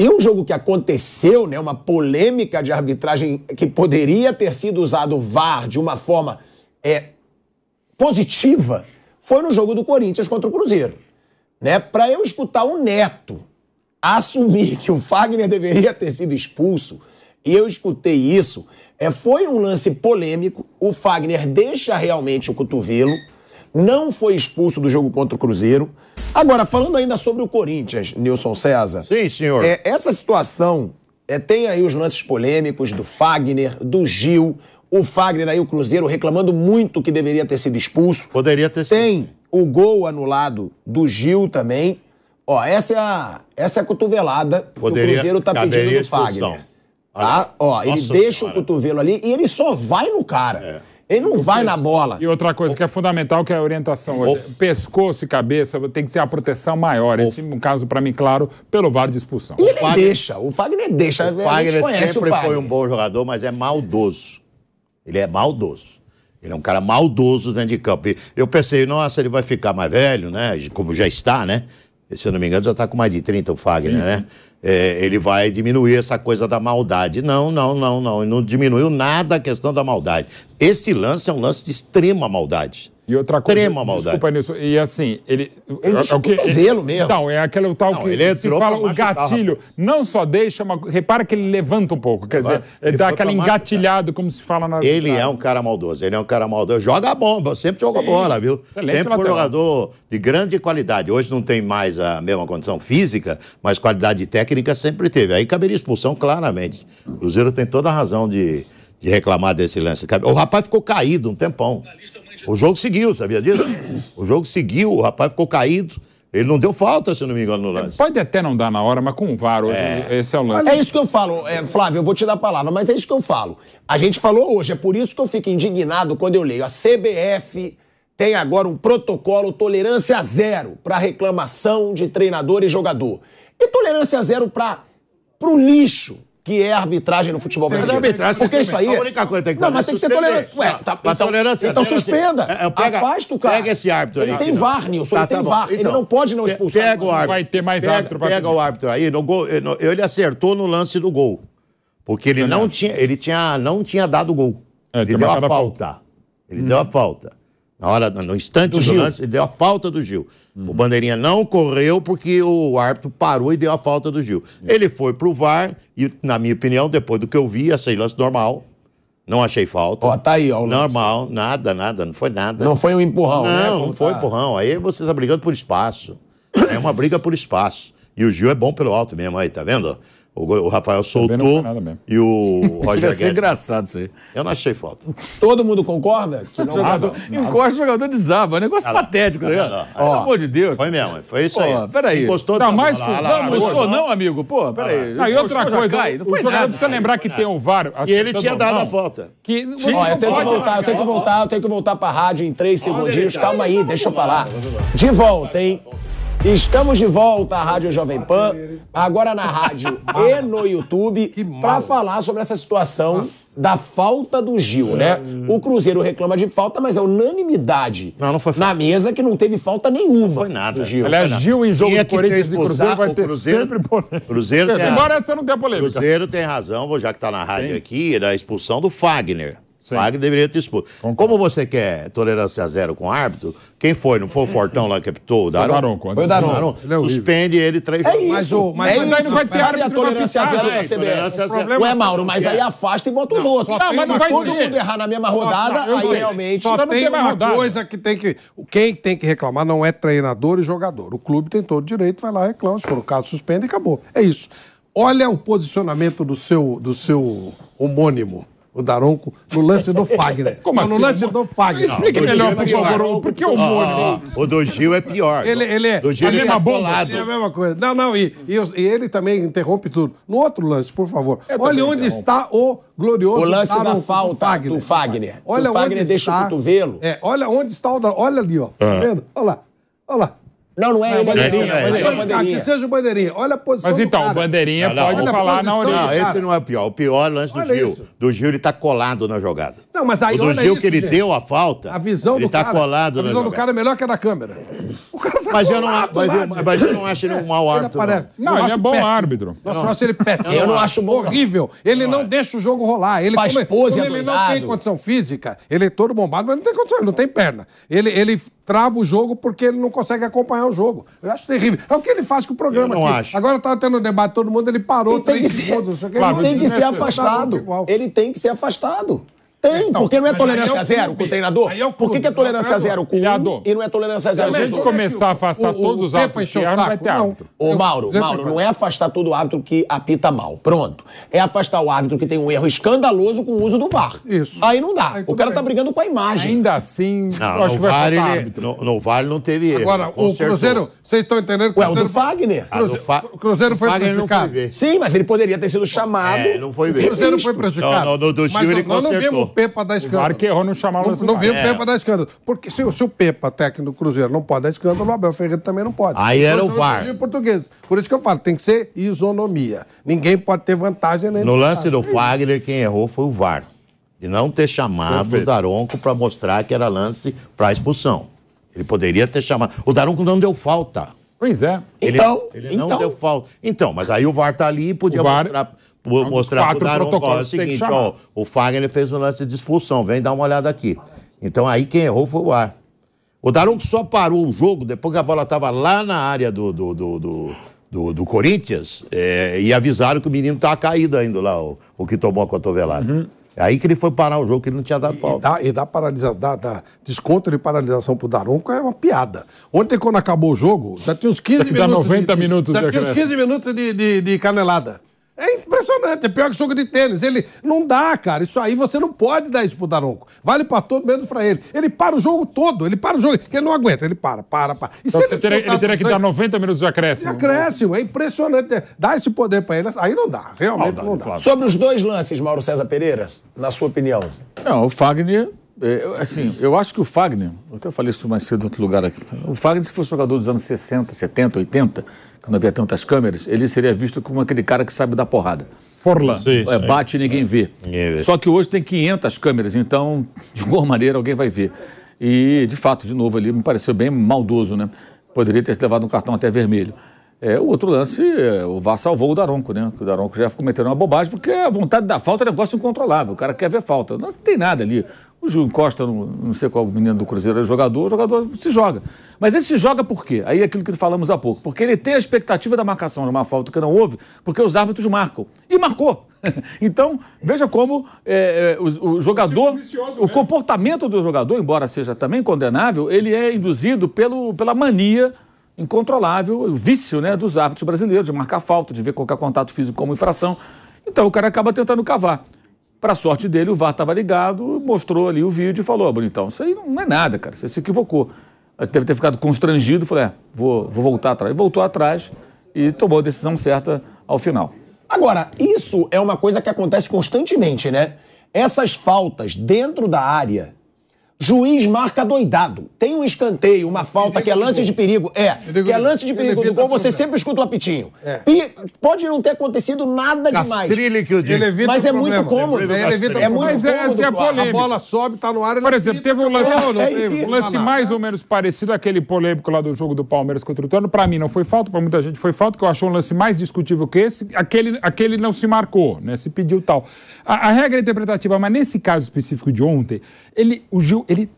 E um jogo que aconteceu, né, uma polêmica de arbitragem que poderia ter sido usado VAR de uma forma é, positiva, foi no jogo do Corinthians contra o Cruzeiro. Né, Para eu escutar o Neto assumir que o Fagner deveria ter sido expulso, e eu escutei isso, é, foi um lance polêmico. O Fagner deixa realmente o cotovelo não foi expulso do jogo contra o Cruzeiro. Agora, falando ainda sobre o Corinthians, Nilson César. Sim, senhor. É, essa situação é, tem aí os lances polêmicos do Fagner, do Gil. O Fagner aí, o Cruzeiro, reclamando muito que deveria ter sido expulso. Poderia ter sido. Tem o gol anulado do Gil também. Ó, essa é a, essa é a cotovelada Poderia, que o Cruzeiro tá pedindo do Fagner. Tá? Ó, Nossa ele deixa o cotovelo ali e ele só vai no cara. É. Ele não vai na bola. E outra coisa que é fundamental, que é a orientação hoje. Pescoço e cabeça tem que ter a proteção maior. Esse é um caso, para mim, claro, pelo VAR de expulsão. E ele o Fagner, deixa, o Fagner deixa. O Fagner sempre o Fagner. foi um bom jogador, mas é maldoso. Ele é maldoso. Ele é um cara maldoso dentro de campo. eu pensei, nossa, ele vai ficar mais velho, né? Como já está, né? se eu não me engano, já está com mais de 30 o Fagner, sim, né? Sim. É, ele vai diminuir essa coisa da maldade. Não, não, não, não. Não diminuiu nada a questão da maldade. Esse lance é um lance de extrema maldade. E outra coisa. maldade. Desculpa, Nilson. E assim, ele. Ele é, o que, cotovelo mesmo. não é aquele tal não, que ele se fala o gatilho. Não só deixa, mas repara que ele levanta um pouco. Quer dizer, ele, dá aquele engatilhado, como se fala na. Ele é um cara maldoso, ele é um cara maldoso. Joga bomba, sempre jogou bola, viu? Excelente sempre foi um jogador de grande qualidade. Hoje não tem mais a mesma condição física, mas qualidade técnica sempre teve. Aí caberia expulsão, claramente. O Cruzeiro tem toda a razão de de reclamar desse lance. O rapaz ficou caído um tempão. O jogo seguiu, sabia disso? O jogo seguiu, o rapaz ficou caído. Ele não deu falta, se não me engano, no lance. Pode até não dar na hora, mas com o VAR, hoje, é. esse é o lance. Mas é isso que eu falo, é, Flávio, eu vou te dar a palavra, mas é isso que eu falo. A gente falou hoje, é por isso que eu fico indignado quando eu leio. A CBF tem agora um protocolo tolerância zero para reclamação de treinador e jogador. E tolerância zero para o lixo, que é a arbitragem no futebol é brasileiro. Mas arbitragem Porque isso aí. A única coisa tem que Não, mas é tem que ser tolerância. Ué, tá, então, tolerância. Então suspenda. Né? É, pega, Afasta o cara. Pega esse árbitro aí. Ele tem VAR, Nilson. Tá, tá ele tem tá VAR. Então, ele não pode não expulsar. Pega o árbitro. Vai ter mais pega, árbitro pra Pega comer. o árbitro aí. No gol, ele, eh, ele acertou no lance do gol. Porque ele, não tinha, ele tinha, não tinha dado gol. É, ele deu a falta. falta. Ele hum. deu a hum. falta. Na hora, no instante do, do lance, deu a falta do Gil. Uhum. O Bandeirinha não correu porque o árbitro parou e deu a falta do Gil. Uhum. Ele foi pro VAR e, na minha opinião, depois do que eu vi, achei lance normal. Não achei falta. Ó, tá aí, ó. Normal, lance. nada, nada, não foi nada. Não foi um empurrão, não, né? Não, não foi tá. empurrão. Aí você tá brigando por espaço. é uma briga por espaço. E o Gil é bom pelo alto mesmo aí, tá vendo? O, Rafael soltou e o Roger ia ser engraçado isso aí. Eu não achei falta. Todo mundo concorda? Que não, jogador, Encosta o jogador zaba. É um negócio ah, patético. né? Pelo amor de Deus. Foi mesmo. Foi isso pô, aí. Peraí. Encostou... Não, mais... Lá, lá, não, não, não, amigo. Pô, peraí. Aí e outra coisa, cai, não o jogador nada, precisa lembrar que tem um VAR... E ele tinha dado a falta. Que... eu tenho que voltar, eu tenho que voltar, eu tenho que voltar pra rádio em três segundinhos. Calma aí, deixa eu falar. De volta, hein? Estamos de volta à Rádio Jovem Pan, agora na rádio e no YouTube, para falar sobre essa situação da falta do Gil, né? Hum. O Cruzeiro reclama de falta, mas é unanimidade não, não foi na mesa que não teve falta nenhuma. Não foi nada. Do Gil. Aliás, Gil em jogo de Corinthians e Cruzeiro vai ter Cruzeiro, sempre polêmica. Cruzeiro tem, Embora essa não tenha polêmica. Cruzeiro tem razão, já que está na rádio Sim. aqui, da expulsão do Fagner. Sim. O árbitro deveria ter expulso. Concordo. Como você quer tolerância zero com o árbitro, quem foi? Não foi o Fortão lá que apitou? O Daron? foi o Daron. Daron. Daron. É suspende ele três é vezes. É mas, o, mas, é mas aí não vai ter árbitro a tolerância zero da CBF. Problema... Ué, é Mauro, mas aí afasta e bota os não, outros. Não, mas não vai todo mundo errar na mesma rodada, só, tá, aí realmente... Só tem uma coisa que tem que... Quem tem que reclamar não é treinador e jogador. O clube tem todo o direito, vai lá, reclama. Se for o caso, suspende e acabou. É isso. Olha o posicionamento do seu, do seu homônimo o Daronco, no lance do Fagner. Como assim? No lance do Fagner. explique melhor, é por favor, por que o Moro? O ah, do Gil é pior. Ele, ele é, do Gil a mesma é bomba. É a mesma coisa. Não, não, e, e, e, ele também interrompe tudo. No outro lance, por favor. Eu Olha onde está o glorioso O lance da falta do Fagner. Do Fagner, Olha o Fagner onde deixa está, o cotovelo. É, olha onde está o... Olha ali, ó. Tá ah. vendo? Olha lá. Olha lá. Não, não é não, ele. Bandeirinha, é, bandeirinha. bandeirinha. Ah, que seja o bandeirinha. Olha a posição. Mas então, o bandeirinha não, pode falar na orelha. Não, esse não é o pior. O pior é o lance do olha Gil. Isso. Do Gil, ele tá colado na jogada. Não, mas aí o do Gil isso, que ele gente. deu a falta. A visão ele do tá cara. colado na A visão do cara é melhor que a da câmera. O cara tá mas colado. Eu não, mas, eu não acho ele um mau árbitro. É não, ele é bom árbitro. Nossa, eu acho ele péssimo. Eu não acho horrível. Ele não deixa o jogo rolar. Ele Faz pose Ele não tem condição física. Ele é todo bombado, mas não tem condição. Não tem perna. Ele trava o jogo porque ele não consegue acompanhar o jogo. Eu acho terrível. É o que ele faz com o programa. Eu não aqui. acho. Agora estava tá tendo um debate, todo mundo, ele parou três segundos. É ele tem que ser afastado. Ele tem que ser afastado. Tem, então, porque não é, é tolerância é zero com o é treinador. É o Por que, que é tolerância é zero com um e não é tolerância zero com Se a gente começar a afastar o, todos o os árbitros, não vai ter Ô, Mauro, Mauro, não é afastar todo hábito que apita mal. Pronto. É afastar o árbitro que tem um erro escandaloso com o uso do VAR. Isso. Aí não dá. Aí, o cara bem. tá brigando com a imagem. Ainda assim, não, acho que vai vale, No, no Vale não teve erro. Agora, o Cruzeiro, vocês estão entendendo? que o do Wagner ah, O Cruzeiro foi prejudicado. Sim, mas ele poderia ter sido chamado. Não foi ver. O Cruzeiro foi prejudicado. No do time ele consertou. Pepa dar escândalo. Claro que errou não chamar Não, não veio o Pepa é. dar escândalo. Porque se, se o Pepa, técnico do Cruzeiro, não pode dar escândalo, o Abel Ferreira também não pode. Aí era o VAR. Português. Por isso que eu falo, tem que ser isonomia. Ninguém pode ter vantagem nem No lance do Fagner, quem errou foi o VAR. De não ter chamado Perfeito. o Daronco para mostrar que era lance para expulsão. Ele poderia ter chamado. O Daronco não deu falta. Pois é. Ele, então, ele não então... deu falta. Então, mas aí o VAR tá ali e podia VAR... mostrar vou um mostrar pro Daron. Ó, é o seguinte, ó, o Fagner fez um lance de expulsão, vem dar uma olhada aqui. Então aí quem errou foi o ar. O Daronco só parou o jogo depois que a bola estava lá na área do, do, do, do, do, do Corinthians é, e avisaram que o menino estava caído ainda lá, o, o que tomou a cotovelada. Uhum. É aí que ele foi parar o jogo, que ele não tinha dado falta. E, dá, e dá paralisa, dá, dá, desconto de paralisação pro Daronco é uma piada. Ontem, quando acabou o jogo, já tinha uns 15 minutos. Dá 90 minutos. Já né, tinha uns 15 minutos de, de, de canelada. É impressionante, é pior que jogo de tênis. Ele não dá, cara. Isso aí você não pode dar isso pro Daronco. Vale para todo menos para ele. Ele para o jogo todo, ele para o jogo, ele não aguenta, ele para, para, para. E então, ele, teria, ele teria que dar 90 minutos de acréscimo. De né? acréscimo, é impressionante. É, dá esse poder para ele, aí não dá, realmente não dá. Não dá. Sobre os dois lances, Mauro César Pereira, na sua opinião? Não, o Fagner é, assim, eu acho que o Fagner, eu até falei isso mais cedo em outro lugar aqui, o Fagner, se fosse jogador dos anos 60, 70, 80, quando havia tantas câmeras, ele seria visto como aquele cara que sabe dar porrada. Forlan. É, bate e é. ninguém vê. Só que hoje tem 500 câmeras, então, de alguma maneira, alguém vai ver. E, de fato, de novo, ali me pareceu bem maldoso, né? Poderia ter levado um cartão até vermelho. É, o outro lance, é, o VAR salvou o Daronco, né? O Daronco já cometeu uma bobagem, porque a vontade da falta é um negócio incontrolável. O cara quer ver falta. Não tem nada ali. O Júlio Costa, não, não sei qual menino do Cruzeiro é jogador, o jogador se joga. Mas ele se joga por quê? Aí é aquilo que falamos há pouco. Porque ele tem a expectativa da marcação de uma falta que não houve, porque os árbitros marcam. E marcou. então, veja como é, é o, o, jogador, é o né? comportamento do jogador, embora seja também condenável, ele é induzido pelo, pela mania incontrolável, o vício né, dos árbitros brasileiros de marcar falta, de ver qualquer contato físico como infração. Então, o cara acaba tentando cavar. Para sorte dele, o VAR estava ligado, mostrou ali o vídeo e falou: oh, bonitão, isso aí não é nada, cara, você se equivocou. Deve ter ficado constrangido, falei: é, vou, vou voltar atrás. Voltou atrás e tomou a decisão certa ao final. Agora, isso é uma coisa que acontece constantemente, né? Essas faltas dentro da área Juiz marca doidado. Tem um escanteio, uma falta que é lance de perigo. É, que é lance de perigo do gol, você né? sempre escuta o apitinho. É. Pode não ter acontecido nada demais. que eu digo. É é mas é muito cômodo. É muito cômodo. A bola sobe, tá no ar, ele Por exemplo, teve um lance, um lance mais ou menos parecido àquele polêmico lá do jogo do Palmeiras contra o Tano. Pra mim não foi falta, pra muita gente foi falta, que eu achei um lance mais discutível que esse. Aquele, aquele não se marcou, né? Se pediu tal. A, a regra interpretativa, mas nesse caso específico de ontem, ele, o Gil ele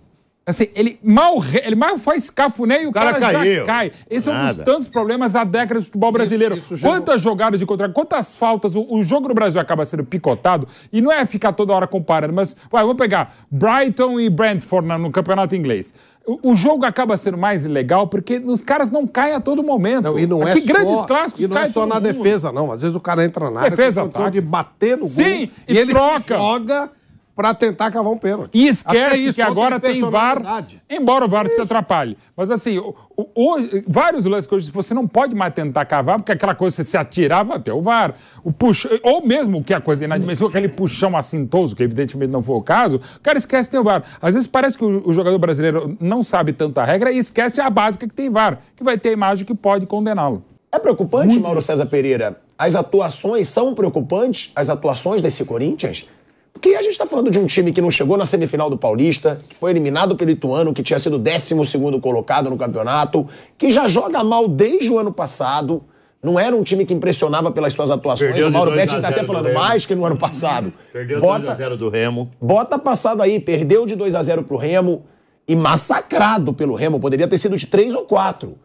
Assim, ele mal, ele mal faz cafuné e o, o cara, cara já cai. Esse Nada. é um dos tantos problemas da década do futebol brasileiro. Isso, isso quantas jogou... jogadas de contra, quantas faltas, o, o, jogo no Brasil acaba sendo picotado, e não é ficar toda hora comparando, mas vai vamos pegar Brighton e Brentford no, campeonato inglês. O, jogo acaba sendo mais legal porque os caras não caem a todo momento. Não, e não é que grandes só, clássicos e não é só na defesa, não. Às vezes o cara entra na área, defesa, tem de bater no gol Sim, e, e ele troca. joga para tentar cavar um pênalti. E esquece que agora tem VAR, embora o VAR isso. se atrapalhe. Mas assim, o, o, o, vários lances que hoje você não pode mais tentar cavar, porque aquela coisa você se atirava até o VAR. O puxo, ou mesmo que a coisa inadmissível, aquele puxão assintoso, que evidentemente não foi o caso, o cara esquece que tem o VAR. Às vezes parece que o, o jogador brasileiro não sabe tanta regra e esquece a básica que tem VAR, que vai ter a imagem que pode condená-lo. É preocupante, Muito. Mauro César Pereira? As atuações são preocupantes? As atuações desse Corinthians? Porque a gente está falando de um time que não chegou na semifinal do Paulista, que foi eliminado pelo Ituano, que tinha sido 12 colocado no campeonato, que já joga mal desde o ano passado. Não era um time que impressionava pelas suas atuações. Perdeu o Mauro Betting está até falando mais que no ano passado. Perdeu bota, 2x0 do Remo. Bota passado aí, perdeu de 2 a 0 pro Remo e massacrado pelo Remo. Poderia ter sido de 3 ou 4.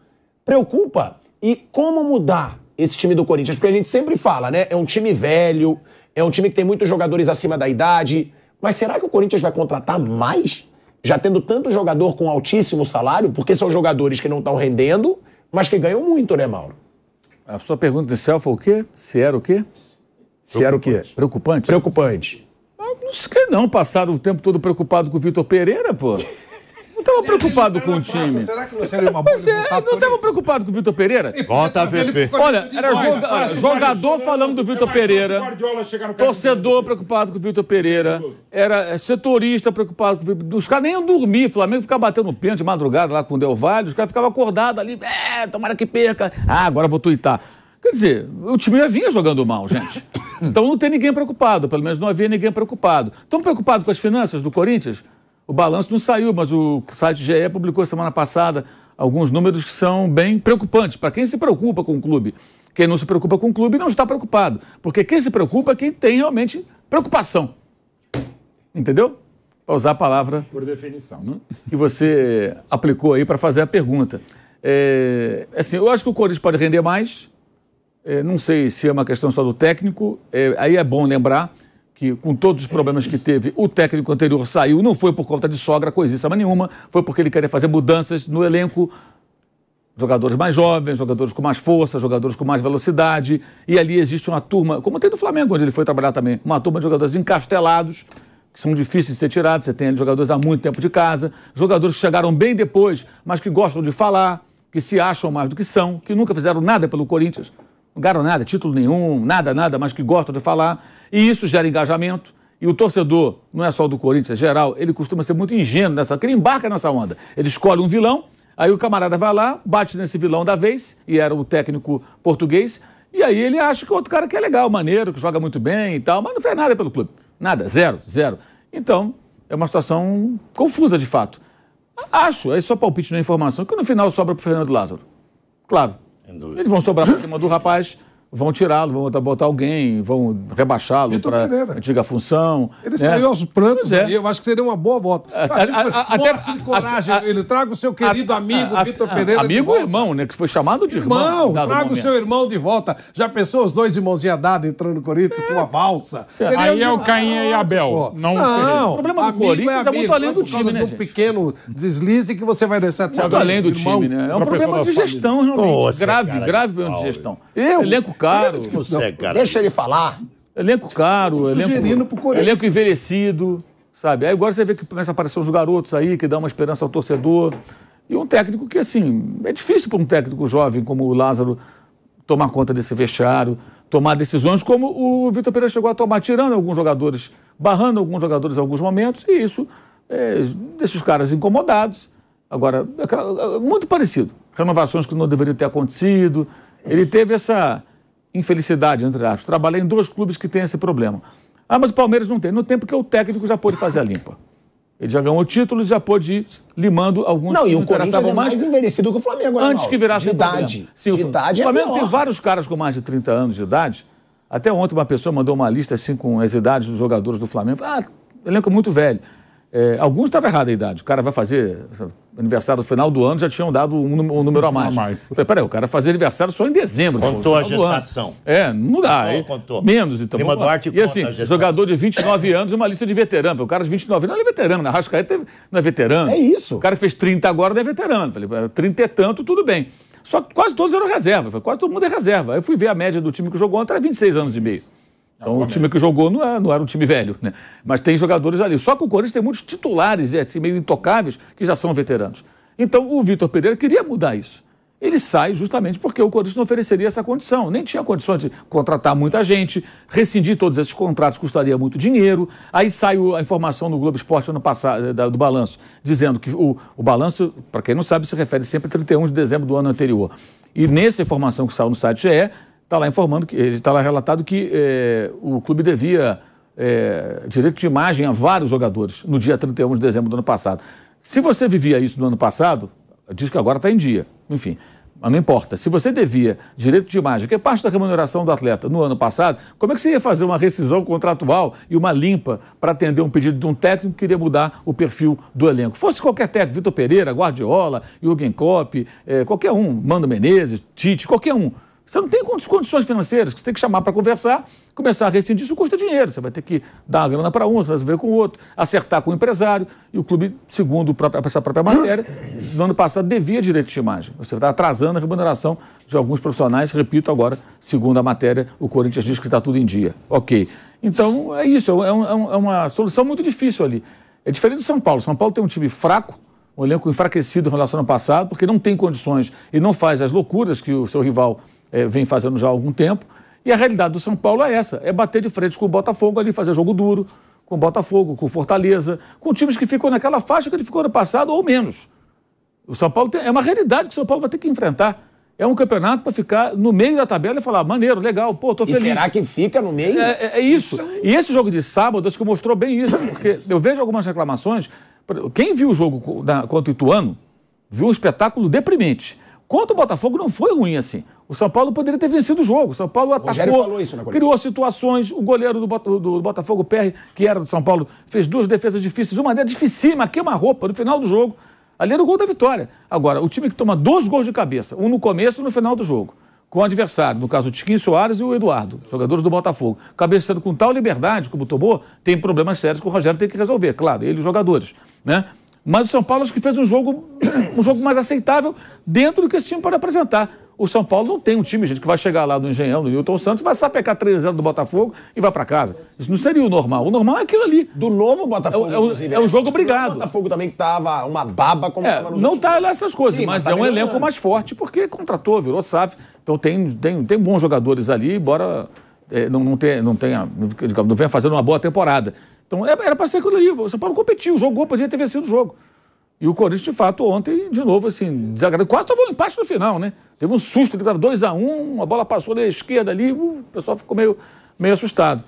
Preocupa. E como mudar esse time do Corinthians? Porque a gente sempre fala, né? É um time velho, é um time que tem muitos jogadores acima da idade. Mas será que o Corinthians vai contratar mais? Já tendo tanto jogador com altíssimo salário, porque são jogadores que não estão rendendo, mas que ganham muito, né, Mauro? A sua pergunta inicial foi o quê? Se era o quê? Se era o quê? Preocupante. Preocupante. Não, não sei não, passaram o tempo todo preocupado com o Vitor Pereira, pô. Não estava preocupado com o time. Será que não seria é boa? Pois é, não estava preocupado com o Vitor Pereira. Bota tá a VP. Olha, era joga... jogador falando do Vitor Pereira, torcedor preocupado com o Vitor Pereira, era é, setorista preocupado com o Vitor Pereira. Os caras nem iam dormir, o Flamengo ficava batendo pênalti de madrugada lá com o Del Valle, os caras ficavam acordados ali, é, tomara que perca. Ah, agora vou tuitar. Quer dizer, o time já vinha jogando mal, gente. Então não tem ninguém preocupado, pelo menos não havia ninguém preocupado. Estão preocupados com as finanças do Corinthians? O balanço não saiu, mas o site GE publicou semana passada alguns números que são bem preocupantes para quem se preocupa com o clube. Quem não se preocupa com o clube não está preocupado, porque quem se preocupa é quem tem realmente preocupação. Entendeu? Para usar a palavra. Por definição. Né? Que você aplicou aí para fazer a pergunta. É, é, assim, eu acho que o Corinthians pode render mais. É, não sei se é uma questão só do técnico. É, aí é bom lembrar que com todos os problemas que teve, o técnico anterior saiu, não foi por conta de sogra, coisíssima nenhuma, foi porque ele queria fazer mudanças no elenco, jogadores mais jovens, jogadores com mais força, jogadores com mais velocidade, e ali existe uma turma, como tem no Flamengo, onde ele foi trabalhar também, uma turma de jogadores encastelados, que são difíceis de ser tirados, você tem ali jogadores há muito tempo de casa, jogadores que chegaram bem depois, mas que gostam de falar, que se acham mais do que são, que nunca fizeram nada pelo Corinthians, ganharam nada, título nenhum, nada, nada, mas que gostam de falar. E isso gera engajamento. E o torcedor, não é só do Corinthians, é geral, ele costuma ser muito ingênuo nessa, ele embarca nessa onda. Ele escolhe um vilão, aí o camarada vai lá, bate nesse vilão da vez, e era o técnico português, e aí ele acha que o outro cara que é legal, maneiro, que joga muito bem e tal, mas não fez nada pelo clube. Nada, zero, zero. Então, é uma situação confusa de fato. Acho, é só palpite na informação, que no final sobra para o Fernando Lázaro. Claro, eles vão sobrar para cima do rapaz, vão tirá-lo, vão botar alguém, vão rebaixá-lo para antiga função. Ele né? saiu aos prantos é. eu acho que seria uma boa volta. Até, a, de coragem, a, ele traga o seu querido amigo Vitor Pereira. Amigo ou irmão, né? Que foi chamado de irmão. Irmão, traga o seu irmão de volta. Já pensou os dois irmãos de dado entrando no Corinthians é. com uma é. valsa? Seria Aí é o Caim e é Abel. Pô. Não, não o problema do Corinthians é, amigo, é muito além do time, né? um pequeno deslize que você vai deixar de muito além do time, né? É um problema de gestão, realmente. Grave, grave problema de gestão. Eu? Elenco caro. Você, cara. Deixa ele falar. Elenco caro, elenco, elenco envelhecido, sabe? Aí agora você vê que começa a aparecer uns garotos aí, que dá uma esperança ao torcedor. E um técnico que, assim, é difícil para um técnico jovem como o Lázaro tomar conta desse vestiário, tomar decisões como o Vitor Pereira chegou a tomar, tirando alguns jogadores, barrando alguns jogadores em alguns momentos, e isso é, deixa os caras incomodados. Agora, é, é muito parecido. Renovações que não deveriam ter acontecido. Ele teve essa infelicidade, entre aspas. Trabalhei em dois clubes que têm esse problema. Ah, mas o Palmeiras não tem. no tempo que o técnico já pôde fazer a limpa. Ele já ganhou títulos e já pôde ir limando alguns Não, e o Corinthians é mais, mais envelhecido que o Flamengo agora. Antes que virasse de idade. Sim, de o, idade o é Flamengo é tem vários caras com mais de 30 anos de idade. Até ontem uma pessoa mandou uma lista assim com as idades dos jogadores do Flamengo. Ah, elenco muito velho. É, alguns estavam errados a idade. O cara vai fazer aniversário no final do ano, já tinham dado um, um número a mais. mais. Falei, peraí, o cara fazer aniversário só em dezembro. Contou a gestação. É, não dá. Contou, contou. Menos, então. Lima Duarte e assim, jogador de 29 anos e uma lista de veterano. O cara de 29 anos não é veterano, na Rascaeta não é veterano. É isso. O cara que fez 30 agora não é veterano. Falei, 30 é tanto, tudo bem. Só que quase todos eram reserva. Falei, quase todo mundo é reserva. Aí eu fui ver a média do time que jogou ontem, era 26 anos e meio. É então o time que jogou não era, é, não era um time velho, né? Mas tem jogadores ali. Só que o Corinthians tem muitos titulares, é, assim, meio intocáveis, que já são veteranos. Então o Vitor Pereira queria mudar isso. Ele sai justamente porque o Corinthians não ofereceria essa condição. Nem tinha condições de contratar muita gente, rescindir todos esses contratos custaria muito dinheiro. Aí saiu a informação do Globo Esporte ano passado, eh, do balanço, dizendo que o, o balanço, para quem não sabe, se refere sempre a 31 de dezembro do ano anterior. E nessa informação que saiu no site é está lá informando, que ele está lá relatado que é, o clube devia é, direito de imagem a vários jogadores no dia 31 de dezembro do ano passado. Se você vivia isso no ano passado, diz que agora está em dia, enfim. Mas não importa. Se você devia direito de imagem, que é parte da remuneração do atleta no ano passado, como é que você ia fazer uma rescisão contratual e uma limpa para atender um pedido de um técnico que queria mudar o perfil do elenco? Fosse qualquer técnico, Vitor Pereira, Guardiola, Jürgen Klopp, é, qualquer um, Mano Menezes, Tite, qualquer um você não tem condições financeiras, que você tem que chamar para conversar, começar a rescindir, isso custa dinheiro. Você vai ter que dar a grana para um, resolver com o outro, acertar com o empresário. E o clube, segundo essa própria matéria, no ano passado devia direito de imagem. Você está atrasando a remuneração de alguns profissionais, repito agora, segundo a matéria, o Corinthians diz que está tudo em dia. Ok. Então é isso, é, é, um, é uma solução muito difícil ali. É diferente do São Paulo. São Paulo tem um time fraco, um elenco enfraquecido em relação ao ano passado, porque não tem condições e não faz as loucuras que o seu rival é, vem fazendo já há algum tempo. E a realidade do São Paulo é essa: é bater de frente com o Botafogo ali, fazer jogo duro, com o Botafogo, com o Fortaleza, com times que ficou naquela faixa que ele ficou no passado ou menos. O São Paulo tem, é uma realidade que o São Paulo vai ter que enfrentar. É um campeonato para ficar no meio da tabela e falar, maneiro, legal, pô, tô feliz. E será que fica no meio? É, é, é isso. isso. É e esse jogo de sábado, acho que mostrou bem isso, porque eu vejo algumas reclamações. Quem viu o jogo contra o Ituano, viu um espetáculo deprimente. Quanto o Botafogo não foi ruim assim. O São Paulo poderia ter vencido o jogo. O São Paulo atacou, isso, criou situações. O goleiro do, Botafogo, Perry, que era do São Paulo, fez duas defesas difíceis. Uma delas dificílima, queima roupa no final do jogo. Ali era o gol da vitória. Agora, o time que toma dois gols de cabeça, um no começo e um no final do jogo, com o adversário, no caso o Tiquinho Soares e o Eduardo, jogadores do Botafogo, cabeçando com tal liberdade como tomou, tem problemas sérios que o Rogério tem que resolver. Claro, ele e os jogadores, né? Mas o São Paulo acho que fez um jogo, um jogo mais aceitável dentro do que esse time pode apresentar. O São Paulo não tem um time, gente, que vai chegar lá do Engenhão, do Newton Santos, vai sapecar 3-0 do Botafogo e vai para casa. Isso não seria o normal. O normal é aquilo ali. Do novo Botafogo, é, é, é, um, é né? um jogo obrigado. O Botafogo também que tava uma baba como é, Não últimos. tá lá essas coisas, Sim, mas, tá é um elenco mais forte porque contratou, virou SAF. Então tem, tem, tem bons jogadores ali, embora é, não, não, tenha, não, tenha, não venha fazendo uma boa temporada. Então é, era para ser aquilo ali. O São Paulo competiu, jogou, podia ter vencido o jogo. E o Corinthians, de fato, ontem, de novo, assim, desagradável. Quase tomou um empate no final, né? Teve um susto, 2x1, um, a bola passou na esquerda ali, uh, o pessoal ficou meio, meio assustado.